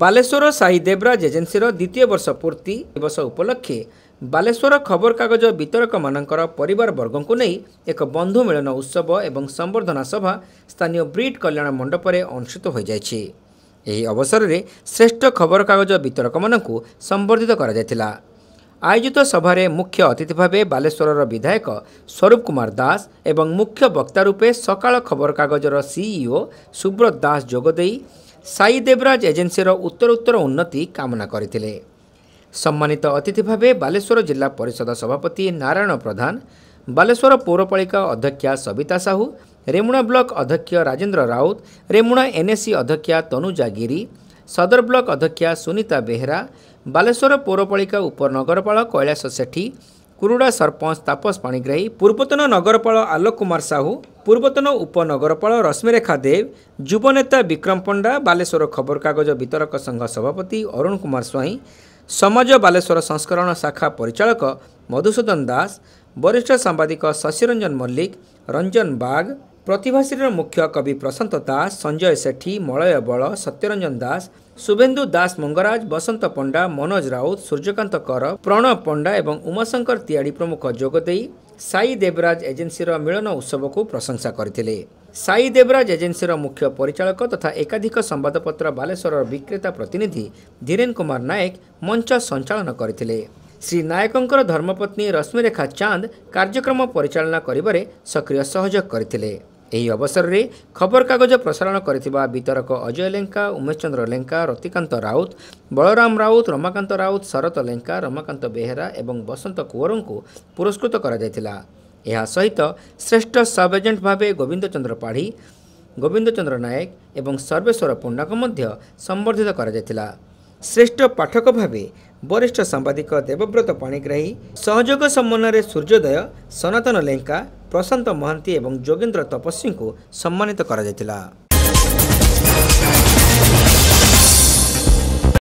ବାଲେଶ୍ୱର ସାହି ଦେବରାଜ ଏଜେନ୍ସିର ଦ୍ୱିତୀୟ ବର୍ଷ ପୂର୍ତ୍ତି ଦିବସ ଉପଲକ୍ଷେ ବାଲେଶ୍ୱର ଖବରକାଗଜ ବିତରକମାନଙ୍କର ପରିବାରବର୍ଗଙ୍କୁ ନେଇ ଏକ ବନ୍ଧୁ ମିଳନ ଉତ୍ସବ ଏବଂ ସମ୍ବର୍ଦ୍ଧନା ସଭା ସ୍ଥାନୀୟ ବ୍ରିଡ୍ କଲ୍ୟାଣ ମଣ୍ଡପରେ ଅନୁଷ୍ଠିତ ହୋଇଯାଇଛି ଏହି ଅବସରରେ ଶ୍ରେଷ୍ଠ ଖବରକାଗଜ ବିତରକମାନଙ୍କୁ ସମ୍ବର୍ଦ୍ଧିତ କରାଯାଇଥିଲା ଆୟୋଜିତ ସଭାରେ ମୁଖ୍ୟ ଅତିଥି ଭାବେ ବାଲେଶ୍ୱରର ବିଧାୟକ ସ୍ୱରୂପ କୁମାର ଦାସ ଏବଂ ମୁଖ୍ୟ ବକ୍ତା ରୂପେ ସକାଳ ଖବରକାଗଜର ସିଇଓ ସୁବ୍ରତ ଦାସ ଯୋଗଦେଇ ସାଇ ଦେବରାଜ ଏଜେନ୍ସିର ଉତ୍ତରୋତ୍ତର ଉନ୍ନତି କାମନା କରିଥିଲେ ସମ୍ମାନିତ ଅତିଥି ଭାବେ ବାଲେଶ୍ୱର ଜିଲ୍ଲା ପରିଷଦ ସଭାପତି ନାରାୟଣ ପ୍ରଧାନ ବାଲେଶ୍ୱର ପୌରପାଳିକା ଅଧ୍ୟକ୍ଷା ସବିତା ସାହୁ ରେମୁଣା ବ୍ଲକ୍ ଅଧ୍ୟକ୍ଷ ରାଜେନ୍ଦ୍ର ରାଉତ ରେମୁଣା ଏନ୍ଏସ୍ସି ଅଧ୍ୟକ୍ଷା ତନୁଜା ଗିରି ସଦର ବ୍ଲକ ଅଧ୍ୟକ୍ଷା ସୁନିତା ବେହେରା ବାଲେଶ୍ୱର ପୌରପାଳିକା ଉପନଗରପାଳ କୈଳାସ ସେଠୀ କୁରୁଡ଼ା ସରପଞ୍ଚ ତାପସ ପାଣିଗ୍ରାହୀ ପୂର୍ବତନ ନଗରପାଳ ଆଲୋକ କୁମାର ସାହୁ ପୂର୍ବତନ ଉପନଗରପାଳ ରଶ୍ମିରେଖା ଦେବ ଯୁବନେତା ବିକ୍ରମ ପଣ୍ଡା ବାଲେଶ୍ୱର ଖବରକାଗଜ ବିତରକ ସଂଘ ସଭାପତି ଅରୁଣ କୁମାର ସ୍ୱାଇଁ ସମାଜ ବାଲେଶ୍ୱର ସଂସ୍କରଣ ଶାଖା ପରିଚାଳକ ମଧୁସୂଦନ ଦାସ ବରିଷ୍ଠ ସାମ୍ବାଦିକ ଶଶିରଞ୍ଜନ ମଲ୍ଲିକ ରଞ୍ଜନ ବାଗ ପ୍ରତିଭାଶ୍ରୀର ମୁଖ୍ୟ କବି ପ୍ରଶାନ୍ତ ଦାସ ସଞ୍ଜୟ ସେଠୀ ମଳୟ ବଳ ସତ୍ୟରଞ୍ଜନ ଦାସ ଶୁଭେନ୍ଦୁ ଦାସ ମଙ୍ଗରାଜ ବସନ୍ତ ପଣ୍ଡା ମନୋଜ ରାଉତ ସୂର୍ଯ୍ୟକାନ୍ତ କର ପ୍ରଣବ ପଣ୍ଡା ଏବଂ ଉମାଶଙ୍କର ତିଆଡ଼ି ପ୍ରମୁଖ ଯୋଗଦେଇ ସାଇ ଦେବରାଜ ଏଜେନ୍ସିର ମିଳନ ଉତ୍ସବକୁ ପ୍ରଶଂସା କରିଥିଲେ ସାଇ ଦେବରାଜ ଏଜେନ୍ସିର ମୁଖ୍ୟ ପରିଚାଳକ ତଥା ଏକାଧିକ ସମ୍ବାଦପତ୍ର ବାଲେଶ୍ୱରର ବିକ୍ରେତା ପ୍ରତିନିଧି ଧୀରେନ୍ କୁମାର ନାୟକ ମଞ୍ଚ ସଞ୍ଚାଳନ କରିଥିଲେ ଶ୍ରୀ ନାୟକଙ୍କର ଧର୍ମପତ୍ନୀ ରଶ୍ମିରେଖା ଚାନ୍ଦ କାର୍ଯ୍ୟକ୍ରମ ପରିଚାଳନା କରିବାରେ ସକ୍ରିୟ ସହଯୋଗ କରିଥିଲେ ଏହି ଅବସରରେ ଖବରକାଗଜ ପ୍ରସାରଣ କରିଥିବା ବିତରକ ଅଜୟ ଲେଙ୍କା ଉମେଶ ଚନ୍ଦ୍ର ଲେଙ୍କା ରତିକାନ୍ତ ରାଉତ ବଳରାମ ରାଉତ ରମାକାନ୍ତ ରାଉତ ଶରତ ଲେଙ୍କା ରମାକାନ୍ତ ବେହେରା ଏବଂ ବସନ୍ତ କୁଅରଙ୍କୁ ପୁରସ୍କୃତ କରାଯାଇଥିଲା ଏହା ସହିତ ଶ୍ରେଷ୍ଠ ସବ୍ ଏଜେଣ୍ଟ ଭାବେ ଗୋବିନ୍ଦ ଚନ୍ଦ୍ର ପାଢ଼ୀ ଗୋବିନ୍ଦ ଚନ୍ଦ୍ର ନାୟକ ଏବଂ ସର୍ବେଶ୍ୱର ପଣ୍ଡାଙ୍କୁ ମଧ୍ୟ ସମ୍ବର୍ଦ୍ଧିତ କରାଯାଇଥିଲା ଶ୍ରେଷ୍ଠ ପାଠକ ଭାବେ ବରିଷ୍ଠ ସାମ୍ବାଦିକ ଦେବବ୍ରତ ପାଣିଗ୍ରାହୀ ସହଯୋଗ ସମ୍ମାନରେ ସୂର୍ଯ୍ୟୋଦୟ ସନାତନ ଲେଙ୍କା ପ୍ରଶାନ୍ତ ମହାନ୍ତି ଏବଂ ଯୋଗେନ୍ଦ୍ର ତପସ୍ୱୀଙ୍କୁ ସମ୍ମାନିତ କରାଯାଇଥିଲା